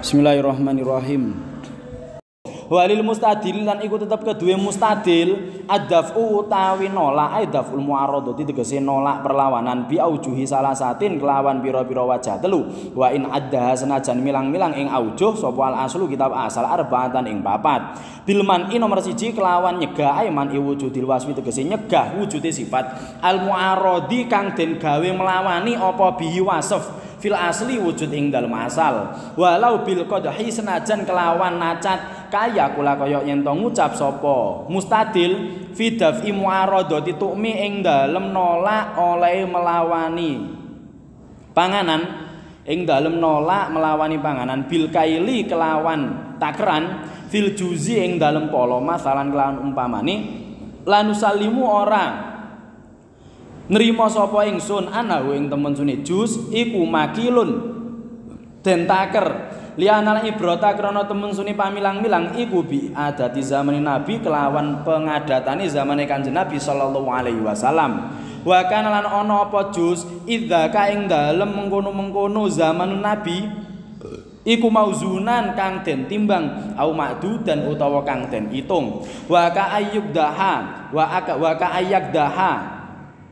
Bismillahirrahmanirrahim. Walil mustadil lan iku tetep kedua mustadil adafu utawi nolak aidaful muarrad ditegese nolak perlawanan bi aujuhi satin kelawan biro-biro wajah telu wa in adda senajan milang-milang ing aujuh sapa al aslu kitab asal arbaatan ing papat bilman i nomor siji kelawan nyegah aiman i wujudil waswi tegese nyegah wujude sifat al muarradi kang den gawe melawani opo bihi wasof fil asli wujud ing dalem asal walau bil qadhi senajan kelawan nacat kaya kula kaya yen to ngucap sapa mustadil fidaf imuaradati tumi ing dalem nolak oleh melawani panganan ing dalem nolak melawani panganan bil kaili kelawan takran fil juzi ing dalem polo masalan kelawan umpamani lanusalimu orang Nerima sapa ingsun ana ing temen sune jus iku makilun den taker lianal ibrota krana temen suni pamilang-milang iku bi adati zaman nabi kelawan pengadatane zamane kanjeng nabi sallallahu alaihi wasallam wa kana lan ana apa jus idza ka ing dalem mengkono-mengkono zaman nabi iku mauzunan kang den timbang au makdu dan utawa kang den itung wa ka ayyub daha wa aka wa ka ayyak daha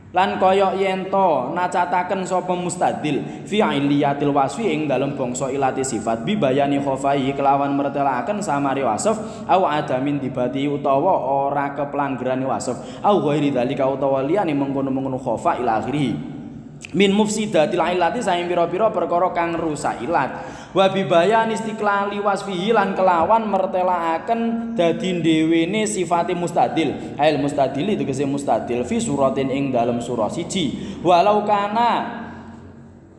lan kaya yen to nacataken sapa mustadil fi iliyatil wasfi ing dalem bangsa ilati sifat bibayani khafai kelawan mertelaken samari wasaf au adamin dibati utawa ora keplanggerane wasaf au ghairi dalika utawa liyane mengkono-mengkono khafa ila akhirih min mufsidatil ilati sae piro pira perkara kang rusak ilat wa bibayan istiklali wasfihi lan kelawan mertelaaken dadi dhewene sifate mustadil ail mustadili itu kese mustadil fi suratin ing dalem surah siji walau kana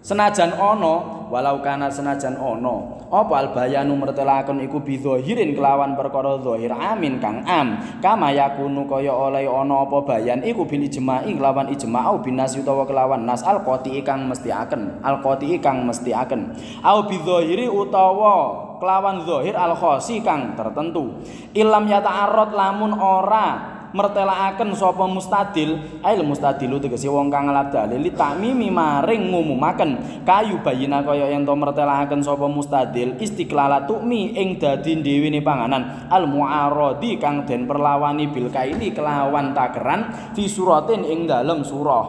senajan ana walau kana senajan ono opal al bayanu mertelaken iku bidzahirin kelawan perkara zahir amin kang am kama yakunu kaya oleh ono apa bayan iku bin ijma'i kelawan ijma' bin binasi utawa kelawan nas al qati kang mesti akan al qati kang mesti akan au bidzahiri utawa kelawan zahir al khosi kang tertentu ilam yata'arrad lamun ora mertelaaken sapa mustadil ail mustadilu tegese wong kang ngalap dalil takmimi maring ngumumaken kayu bayina kaya yen to mertelaaken sapa mustadil istiklalatumi ing dadi dhewene panganan al muaradi kang den perlawani Bilkaini kelawan takeran fi suratin ing dalem surah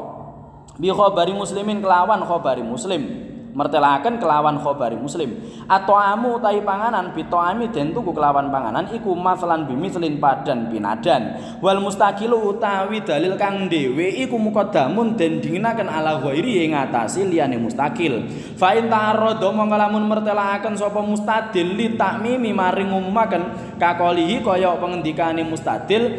bi khabari muslimin kelawan khabari muslim mertelaken kelawan khobari muslim atau amu tahi panganan bito ami den tuku kelawan panganan iku maslan bimislin padan binadan wal mustaqilu utawi dalil kang dhewe iku mukadamun den dinginaken ala ghairi ing ngatasi liyane mustaqil fa in tarodo monggo lamun mertelaken sapa mustadil li takmimi maring umaken kakolihi kaya pengendikane mustadil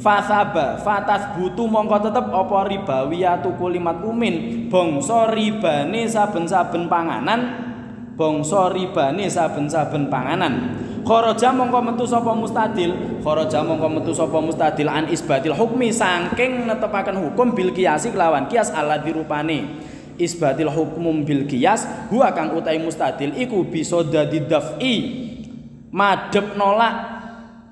fasaba fatas butu mongko tetep apa ribawi atuku limat umin bangsa ribane saben-saben panganan bangsa ribane saben-saben panganan kharaja mongko metu sapa mustadil kharaja mongko metu sapa mustadil an isbatil hukmi saking netepaken hukum bil kiasi kelawan kias ala dirupane isbatil hukmum bil kias hu akan utai mustadil iku bisa dadi dafi madep nolak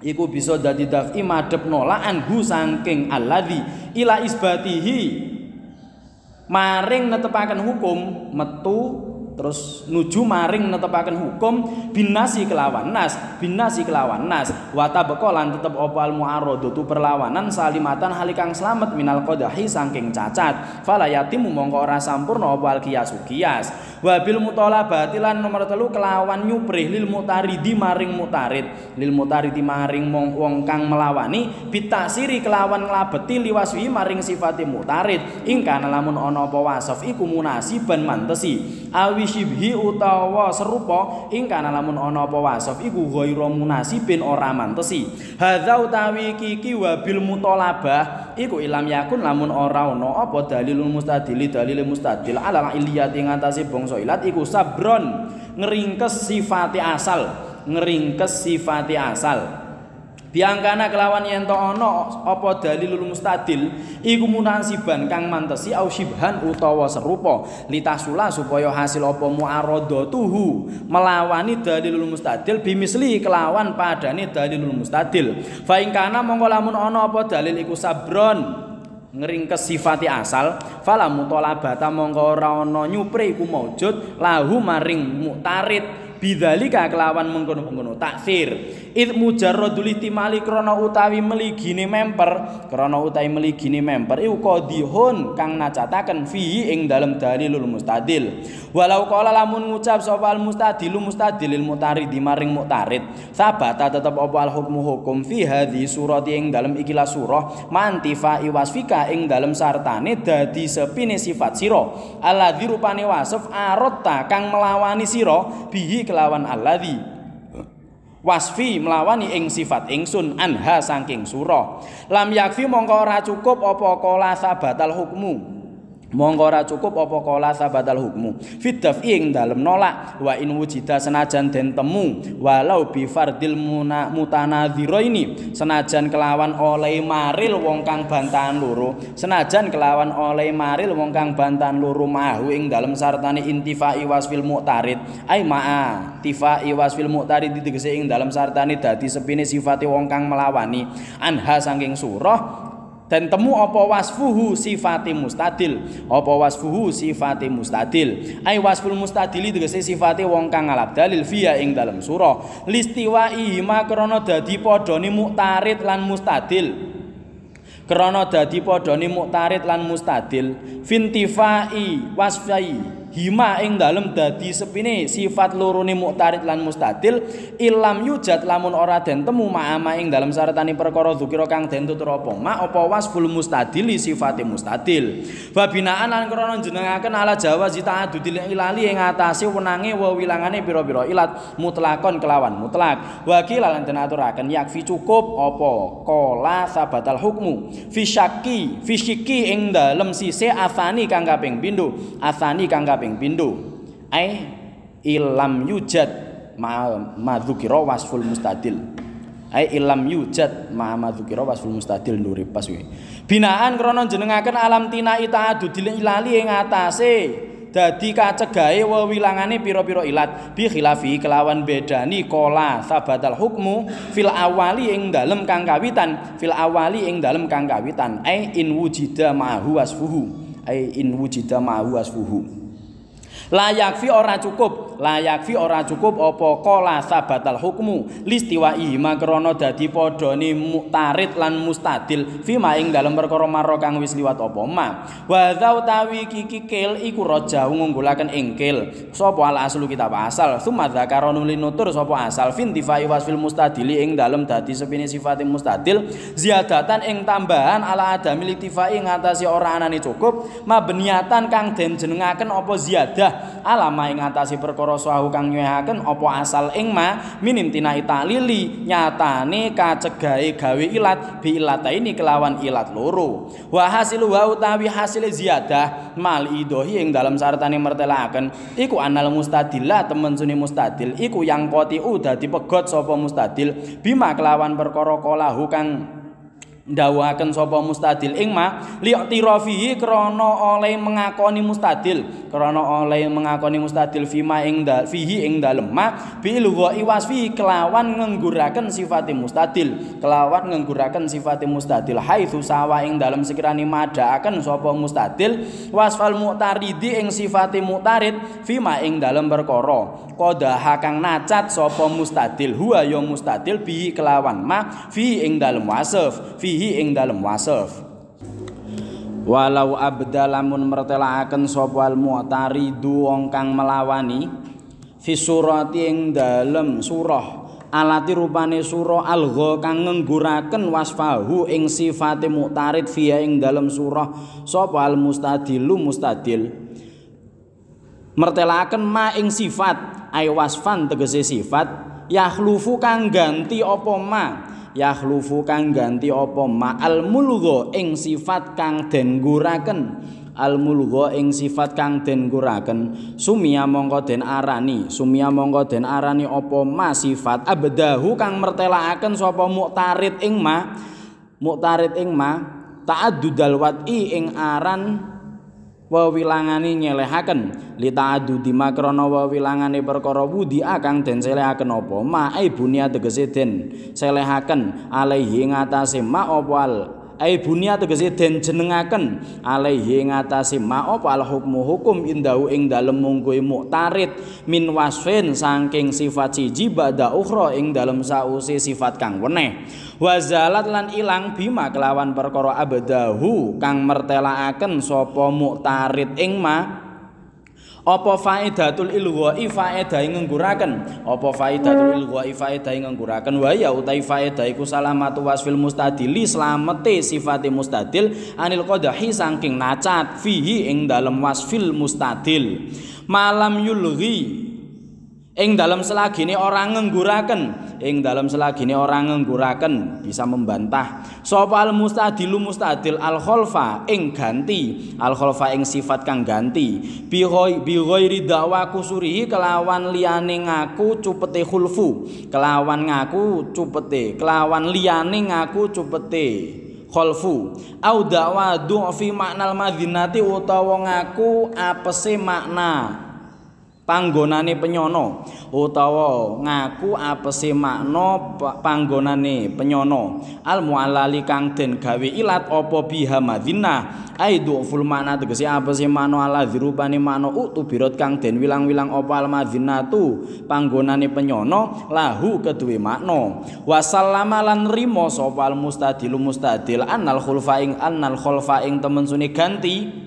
iku bisa dadi daf'i madhep nolak anhu saking alladzi ila isbatihi maring netepaken hukum metu terus nuju maring netepaken hukum binasi kelawan nas binasi kelawan nas wata bekolan tetep opal tu perlawanan salimatan halikang selamat minal kodahi sangking cacat falayatimu mongko ora sampurno opal kiasu kias wabil mutola batilan nomor telu kelawan nyuprih lil mutari di maring mutarit lil mutari di maring mong wong kang melawani siri kelawan ngelabeti liwaswi maring sifati mutarit ingka lamun ono apa wasof iku munasiban mantesi awi syibhi utawa serupa ing kana lamun ana apa wasaf iku ghairu munasibin ora mantesi hadza utawi kiki wabil bil mutalabah iku ilam yakun lamun ora ana apa dalilul mustadili dalil mustadil ala iliyat ing atase bangsa ilat iku sabron ngeringkes sifati asal ngeringkes sifati asal Biangkana kelawan yen to ana apa dalilul mustadil iku munasiban kang mantesi au syibhan utawa serupa litasula supaya hasil apa muarada tuhu melawani dalilul mustadil bimisli kelawan padane dalilul mustadil fa ingkana mongko lamun ana apa dalil iku sabron ngering ke sifati asal falamu tolabata mongko ora ana nyupre iku maujud lahu maring mutarid ...bidhalika kelawan mengkono-mengkono taksir id mujarradul ihtimali krana utawi meligine memper krana utawi meligine memper iku qadihun kang nacataken fi ing dalem dalilul mustadil walau qala lamun ngucap sapa al mustadilil mutarid maring mutarid sabata tetep apa al hukmu hukum fi hadhi surati ing dalem ikilah surah mantifa iwasfika ing dalem sartane dadi sepine sifat sira alladzi rupane wasf arotta kang melawani sira bihi kelawan alladzi wasfi melawani ing sifat ingsun anha saking surah lam yakfi mongko ora cukup apa kala batal hukmu Monggo cukup apa kala sabatal hukmu. Fitaf ing dalem nolak wa in wujida senajan den temu walau bi fardil muna mutanadhira ini senajan kelawan oleh maril wong kang bantahan loro senajan kelawan oleh maril wong kang bantahan loro mahu ing dalem sartane intifai wasfil muqtarid ai ma'a tifai wasfil muktarid ditegese ing dalem sartane dadi sepine sifate wong kang melawani anha saking surah dan temu apa wasfuhu sifati mustadil apa wasfuhu sifati mustadil Ai wasful mustadili itu sifati wong kang alap dalil via ing dalam surah listiwa ihima krono dadi podoni muktarit lan mustadil krono dadi podoni muktarit lan mustadil fintifai wasfai hima ing dalem dadi sepine sifat lorone muktarid lan mustadil ilam yujad lamun ora den temu ma'ama ing dalem sartani perkara dzukira kang den tutur apa ma apa wasful mustadili sifate mustadil babinaan lan krana jenengaken ala jawa zita adudil ilali ing atase wenange wa wilangane pira-pira ilat mutlakon kelawan mutlak wagi lan den aturaken yakfi cukup apa kola sabatal hukmu fisyaki fisiki ing dalem sisi afani kang kaping pindho afani kang kaping pindho ai ilam yujad ma madzukira wasful mustadil ai ilam yujad ma madzukira wasful mustadil nuripas we binaan krana jenengaken alam tina ita adudil ilali ing atase dadi kacegahe wewilangane pira-pira ilat bi khilafi kelawan bedani kola sabatal hukmu fil awali ing dalem kang kawitan fil awali ing dalem kang kawitan ai in wujida ma huwasfuhu ai in wujida ma huwasfuhu Layak fi ora cukup layak fi ora cukup apa kola sabatal hukmu listiwai ma krono dadi podoni muktarit lan mustadil fi maing dalam perkara maro kang wis liwat apa ma wadaw tawi kiki kel iku roja ngunggulakan engkil sopo ala aslu kita asal sumadha karonu linutur sopo asal fintifai wasfil mustadili ing dalam dadi sepini sifatim mustadil ziyadatan ing tambahan ala adami litifai ngatasi ora anani cukup ma beniatan kang den jenengaken apa ziyadah alama ing ngatasi perkara rasahu kang nyuwahaken apa asal ingma ma minim tinahi talili nyatane kacegae gawe ilat bi ilataini kelawan ilat loro wa hasilu wa utawi hasil ziyadah mal idohi ing dalam sartane mertelaken iku anal mustadila temen suni mustadil iku yang koti udah pegot sapa mustadil bima kelawan perkara kolahu kang ndawuhaken sapa mustadil ing ma liqtirafihi krana oleh mengakoni mustadil krana oleh mengakoni mustadil fima ing da, fihi ing dalem ma bil iwasfi kelawan ngengguraken sifate mustadil kelawan ngengguraken sifate mustadil haitsu sawa ing dalem sekirane madhaaken sapa mustadil wasfal mu'taridi ing sifate mu'tarid fima ing dalem perkara qadaha kang nacat sapa mustadil huwa ya mustadil bi kelawan ma fi ing dalem wasf fi bihi ing dalem wasaf walau abdalamun mertelaaken sapa al mu'taridu wong kang melawani fi surati ing dalem surah alati rupane surah algha kang nggurakaken wasfahu ing sifate mu'tarid fi ing dalem surah sapa al mustadilu mustadil mertelaaken ma ing sifat ay wasfan tegese sifat ya khlufu kang ganti apa ma yakhlufu kang ganti apa ma'al mulugo ing sifat kang den nguraken al mulugo ing sifat kang den nguraken sumia mongko den arani sumia mongko den arani apa ma sifat abdahu kang mertelaaken sapa muktarid ing ma muktarid ing ma ta'addudal wat'i ing aran wewilangane nyelehaken litadu dimakrana wewilangane perkara wudi akang den selehaken apa mae bunia tegese den selehaken alaihi ngatasé ma ai bunia tegese den jenengaken alaihi ngatasi ma apa al hukmu hukum indau ing dalem mungku muktarid min wasfin saking sifat siji ba'da ukhra ing dalem sausi sifat kang weneh wazalat lan ilang bima kelawan perkara abadahu kang mertelaaken sapa muktarid ing ma Apa faedatul ilwa ifaedai ngengguraken? Apa faedatul ilwa ifaedai ngengguraken? Wa ya utai faedai salamatu wasfil mustadili selamete sifati mustadil anil kodahi sangking nacat fihi ing dalem wasfil mustadil. Malam yulghi Ing dalam selagi ini orang ngengguraken, ing dalam selagi ini orang ngengguraken bisa membantah. Sopal mustadilu mustadil al khalfa ing ganti al khalfa ing sifat kang ganti. Bihoi bihoi ridawa kusuri kelawan liane ngaku cupete khulfu, kelawan ngaku cupete, kelawan liane ngaku cupete khulfu. Au dakwa du'fi makna al madinati utawa ngaku apese makna panggonane penyono utawa ngaku apese makna panggonane penyono al mualali kang den gawe ilat apa biha madina aidu ful makna tegese apese makna ala dirupane makna utubirat kang den wilang-wilang apa al madina tu panggonane penyono lahu kedue makna wasallama lan rimo sapa al mustadil mustadil annal khulfa ing annal khulfa ing temen suni ganti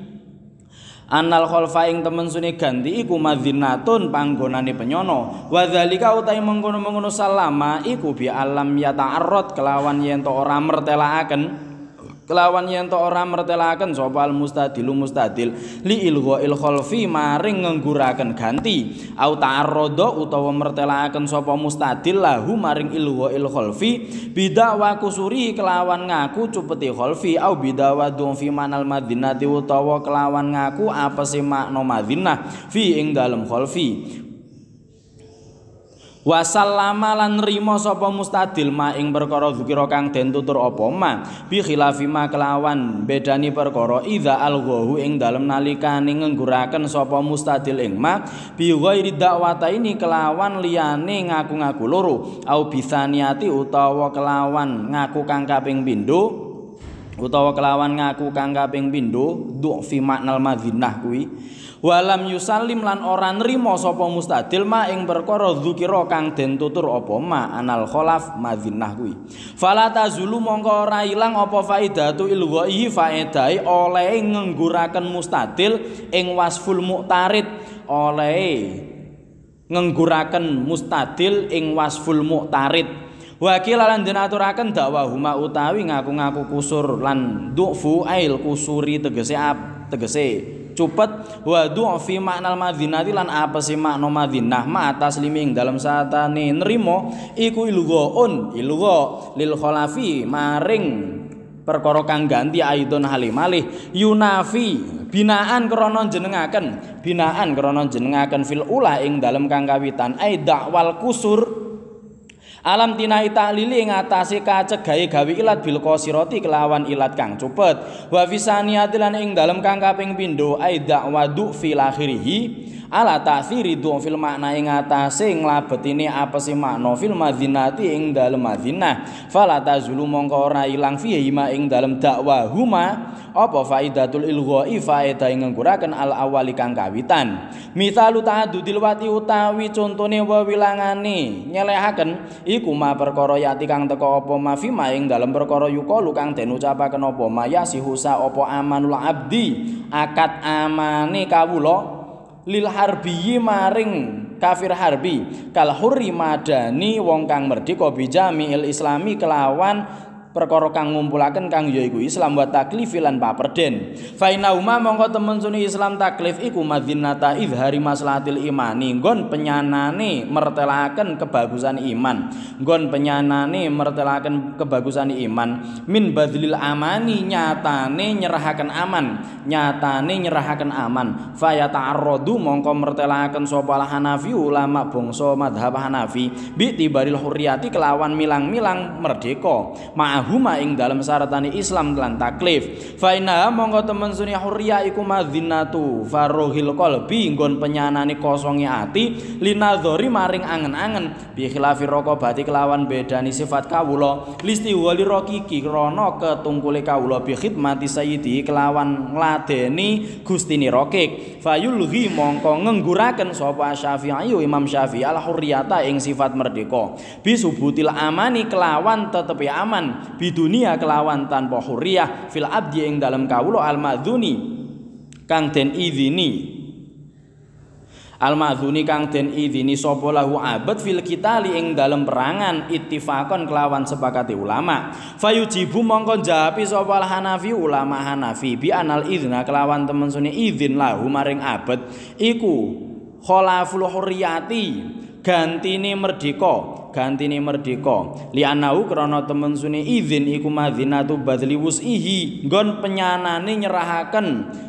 Annal khalfa ing temen sune ganti iku madzinatun panggonane penyono. Wa zalika utahe mengkono-mengkono salama iku bi alam ya ta'arrad kelawan yen to ora mertelaaken. kelawan yanto ora mertelaken sapa al mustadil mustadil li ilgha il khalfi maring ngengguraken ganti au ta'arrada utawa mertelaken sapa mustadil lahu maring ilgha il khalfi bidak wa kusuri kelawan ngaku cupeti khalfi au bidak wa dum fi manal madinati utawa kelawan ngaku apa sih makna madinah fi ing dalem khalfi Wasallama lan nrimo sapa mustadil ma ing perkara zikira kang den tutur apa ma bi khilafi ma kelawan bedani perkara idza alghahu ing dalem nalikane ngengguraken sapa mustadil ing ma bi ghairi dakwata ini kelawan liyane ngaku-ngaku loro au bisaniati utawa kelawan ngaku kang kaping pindho utawa kelawan ngaku kang kaping pindho du fi maknal madzinah kuwi walam yusalim lan ora nrimo sapa mustadil ma ing perkara dzukira kang den tutur apa ma anal kholaf madzinah kuwi fala tazulu ora ilang apa faidatu ilwahi faedai oleh ngengguraken mustadil ing wasful muktarid oleh ngengguraken mustadil ing wasful muqtarid Wakil lan denaturaken dakwa huma utawi ngaku-ngaku kusur lan dufu ail kusuri tegese ap tegese cupet wa du'fi maknal madinati lan apa sih makna madinah ma taslimi dalam satane nerimo iku ilghaun ilu lil khalafi maring perkara kang ganti aidun halimalih yunafi binaan krana jenengaken binaan krana jenengaken fil ula ing dalam kang kawitan aidak wal kusur Alam dinahi tahlili ngatasi kacegai gawi ilat bilko siroti kelawan ilat kang cupet. Wafisani adilan ing dalem kang kaping pindo aidak waduk fil akhirihi. Ala ta'thiri du'um fil makna ing atase nglabet ini apa makna fil madzinati ing dalem madzinah. Fala tazulu ilang fihi ma ing dalem dakwah huma apa faidatul ilghoi fa'idah ing ngguraken al awali kang kawitan misal utadudil wati utawi contone wewilangane nyelehaken iku perkara yati kang teko apa mafi maing dalam perkara yuka lukang den ucapaken apa mayasihu sa apa amanul abdi akad amani kawula lil harbiyi maring kafir harbi kal hurri madani wong kang merdika bijami il islami kelawan perkara kang ngumpulaken kang yaiku Islam wa taklif lan paperden. Fa umma mongko temen suni Islam taklif iku madzinata izhari maslahatil imani, nggon penyanane mertelaken kebagusan iman, nggon penyanane mertelaken kebagusan iman min badlil amani nyatane nyerahaken aman, nyatane nyerahaken aman. Fa yata'arradu mongko mertelaken sapa Hanafi ulama bangsa madhab Hanafi bi tibaril hurriyati kelawan milang-milang merdeka. Ma'af huma ing dalam syaratani Islam kelan taklif fa inna mongko temen suni hurriya iku madzinatu faruhil qalbi nggon penyanani kosonge ati linadzori maring angen-angen bi khilafi raqabati kelawan bedani sifat kawula listi wali rokiki krana ketungkule kawula bi khidmati sayyidi kelawan ngladeni gustini rokik fayulhi mongko ngengguraken sapa Syafi'i Imam Syafi'i al hurriyata ing sifat merdeka bisubutil amani kelawan tetepi aman bidunia kelawan tanpa huriyah fil abdi ing dalam kawulo al madzuni kang den idini al madzuni kang den idini sapa lahu abad fil kitali ing dalam perangan ittifakon kelawan sepakati ulama fayujibu mongkon jawabi sapa hanafi ulama hanafi bi anal izna kelawan temen sunyi izin lahu maring abad iku kholaful huriyati gantine merdeka Ganti gantine merdeka lianau krana temen suni izin iku madinatu badli wus'ihi nggon penyanane nyerahaken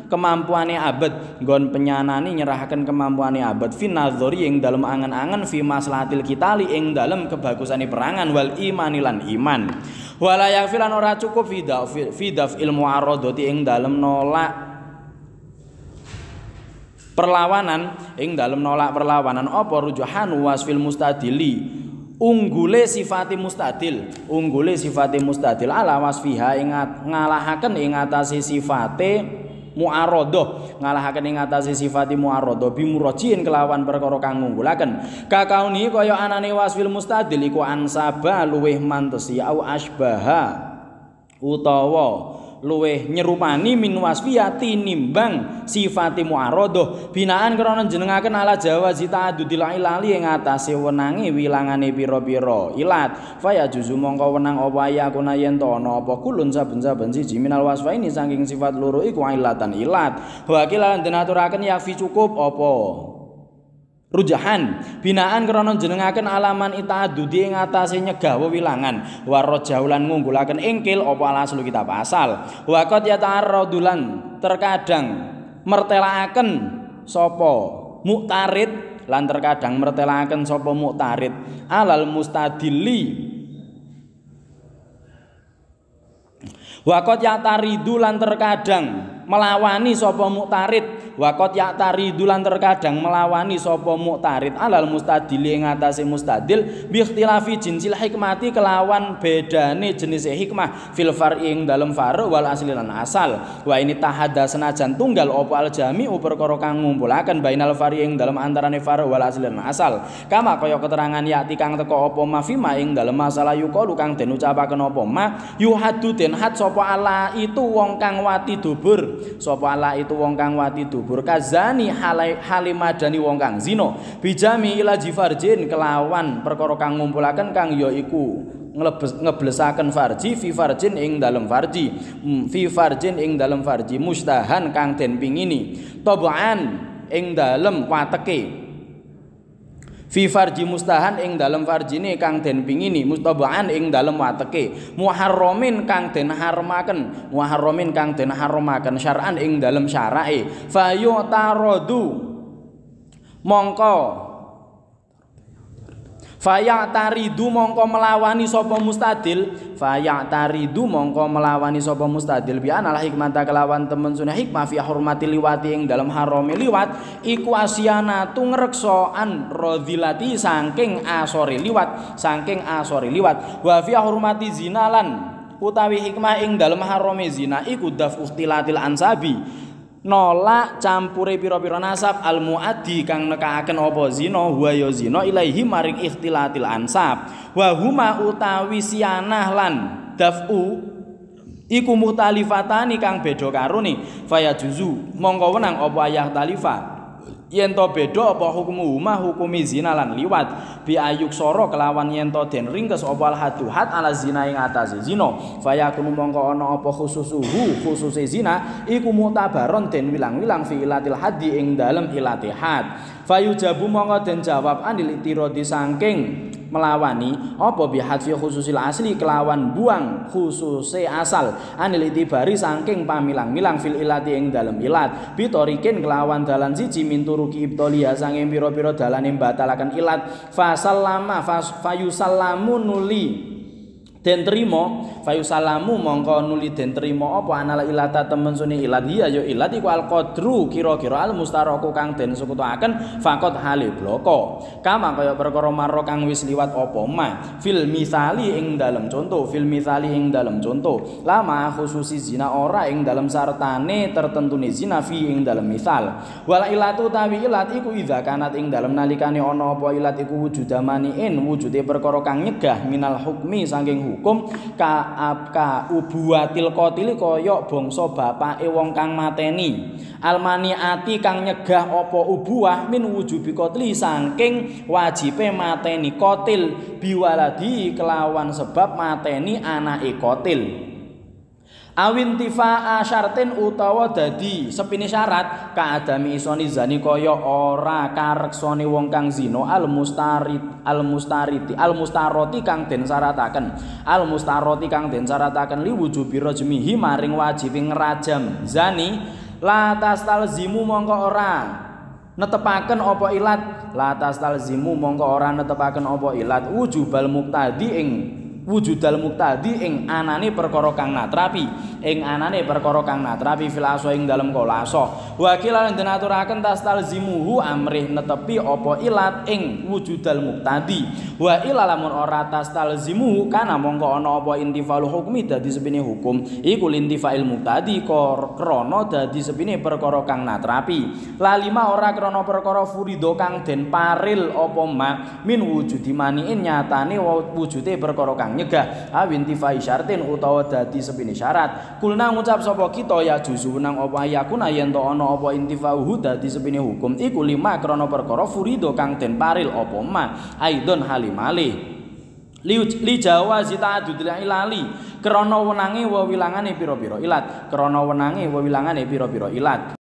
kemampuane abad nggon penyanane nyerahaken kemampuane abad finadzori ing dalem angen-angen fi maslahatil li ing dalem kebagusane perangan wal imanilan iman wala filan ora cukup fidaf fidaf ilmu aradati ing dalem nolak perlawanan ing dalam nolak perlawanan apa rujuhan wasfil mustadili unggule sifati mustadil unggule sifati mustadil ala fiha ingat ngalahaken ing ngatasi sifate muarodo ngalahaken ing ngatasi sifati muarodo bimurojiin kelawan perkara kang ngunggulaken kakauni kaya anane wasfil mustadil iku ansaba luweh mantesi au asbaha utawa luweh nyerupani min wasfiyati nimbang sifati muaradoh binaan krana jenengaken ala jawa zita adudil ilali ing atase wenange wilangane pira-pira ilat faya juzu mongko wenang apa ya kuna apa kulun saben-saben siji minal wasfaini saking sifat loro iku ilatan ilat wakil lan denaturaken yakfi cukup apa rujahan binaan krana jenengaken alaman ita itaadudi ing atase gawe wilangan jaulan ngunggulaken ingkil apa alaslu pasal wakot waqat yata'arradulan terkadang mertelaaken sapa muktarid lan terkadang mertelaaken sapa muktarid alal mustadili Wakot ya lan terkadang melawani sapa muktarid wa qad dulan terkadang melawani sapa muktarid alal mustadili ing atase mustadil bi ikhtilafi jinsil hikmati kelawan bedane jenis hikmah fil far'i ing dalem faru wal asli lan asal wa ini tahada senajan tunggal opo al jami perkara kang ngumpulaken bainal far'i ing dalem antarane faru wal asli lan asal kama kaya keterangan yakti kang teko opo ma mafima ing dalem masalah yukalu kang den ucapaken opo ma yuhadu den had sapa ala itu wong kang wati dubur sapa Allah itu wong kang wati dubur kazani halai halimadani wong kang zina bijami ila jifarjin kelawan perkara kang ngumpulaken kang ya iku ngeblesaken farji fi farjin ing dalem farji hmm, fi farjin ing dalem farji mustahan kang den pingini tobaan ing dalem wateke fi farji mustahan ing dalem farjine kang den pingini mustabaan ing dalam wateke muharramin kang den harmaken muharramin kang den harmaken syar'an ing dalam syarae fayu taradu mongko Fayak taridu mongko melawani sopo mustadil Fayak taridu mongko melawani sopo mustadil Bi analah hikmata kelawan temen sunah hikmah Fiyah hormati liwati yang dalam harome liwat Iku asiana tu ngereksoan rodilati sangking asori liwat Sangking asori liwat Wafiah hormati zinalan utawi hikmah ing dalam harome zina iku daf uhtilatil ansabi nolak campure pira-pira nasab al muaddi kang nekahaken apa zina wa ya zina ilaahi maring ikhtilatil ansab wa huma utawi sianah lan dafu iku muhtalifatani kang beda karo ni fayajuzu mongko wenang apa ayah talifah yen to beda apa hukum huma hukumi zina lan liwat bi ayuk soro kelawan yen den ringkes apa al haduhat ala zina ing atas zina fa yakunu mongko ana apa khususuhu khususe zina iku mutabaron den wilang-wilang fi ilatil haddi ing dalem ilate had fa mongko den jawab anil itiradi saking melawani apa bihatfi khususil asli kelawan buang khususe asal anil itibari saking pamilang-milang fil ilati yang dalam ilat bitorikin kelawan dalan siji minturuki ibtolia sanging pira-pira dalan yang batalakan ilat fasal lama fasallama fayusallamu nuli den trimo fayusalamu mongko nuli den trimo apa anala ilata temen suni ilat iya yo ilat iku al qadru kira-kira al mustaraku kang den sekutuaken fakot hale bloko kama kaya perkara maro kang wis liwat apa ma fil misali ing dalem contoh fil misali ing dalem contoh lama khususi zina ora ing dalem sartane tertentune zina fi ing dalem misal wala ilatu tawi ilat iku iza kanat ing dalem nalikane ana apa ilat iku wujudamaniin wujude perkara kang nyegah minal hukmi saking hukum ka abka ubuatil qatil kaya bangsa bapake wong kang mateni almaniati kang nyegah apa ubuah min wujubi qatli saking wajibe mateni qatil biwaladi kelawan sebab mateni anake qatil awintifa asyartin utawa dadi sepini syarat kaadami isoni zani kaya ora kareksoni wong kang zino al mustarit al mustaroti kang den syarataken al mustaroti kang den syarataken li wujubi rajmihi maring wajib ngerajam zani la tastalzimu mongko ora netepaken apa ilat la tastalzimu mongko ora netepaken apa ilat wujubal muktadi ing wujudal muktadi ing anane perkara kang natrapi ing anane perkara kang natrapi fil aso ing dalem kolaso wakil lan denaturaken tastalzimuhu amrih netepi apa ilat ing wujudal muktadi wa ila lamun ora tastalzimuhu kana mongko ana apa intifal hukmi dadi sepine hukum iku intifail muktadi kor krana dadi sepine perkara kang natrapi la lima ora krana perkara furido kang den paril apa min wujudi maniin nyatane wujute perkara kang nyegah awin intifai syartin utawa dadi sepine syarat kulna ngucap sapa kita ya juzu nang apa ya kuna yen to ana apa intifahu dadi sepine hukum iku lima krana perkara furido kang den paril apa ma aidon halimali li jawa zita adudilai lali krana wenange wewilangane pira-pira ilat krana wenange wewilangane pira-pira ilat